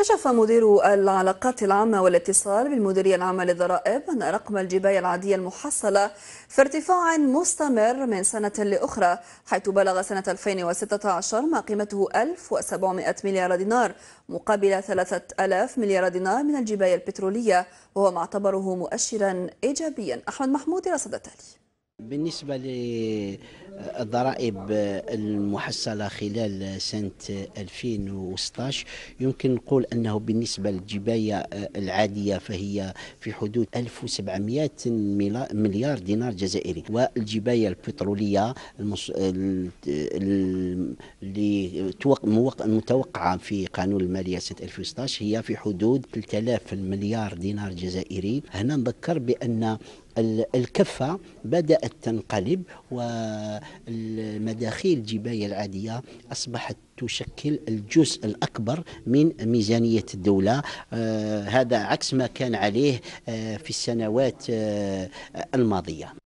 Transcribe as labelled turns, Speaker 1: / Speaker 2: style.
Speaker 1: كشف مدير العلاقات العامة والاتصال بالمديرية العامة للضرائب أن رقم الجباية العادية المحصلة في ارتفاع مستمر من سنة لأخرى حيث بلغ سنة 2016 ما قيمته 1700 مليار دينار مقابل 3000 مليار دينار من الجباية البترولية وهو ما اعتبره مؤشرا إيجابيا أحمد محمود رصد التالي
Speaker 2: بالنسبة للضرائب المحصلة خلال سنة 2016 يمكن نقول أنه بالنسبة للجباية العادية فهي في حدود 1700 مليار دينار جزائري والجباية البترولية المتوقعة اللي متوقعة في قانون المالية سنة 2016 هي في حدود 3000 مليار دينار جزائري هنا نذكر بأن الكفة بدأت تنقلب والمداخيل الجباية العادية أصبحت تشكل الجزء الأكبر من ميزانية الدولة آه هذا عكس ما كان عليه آه في السنوات آه الماضية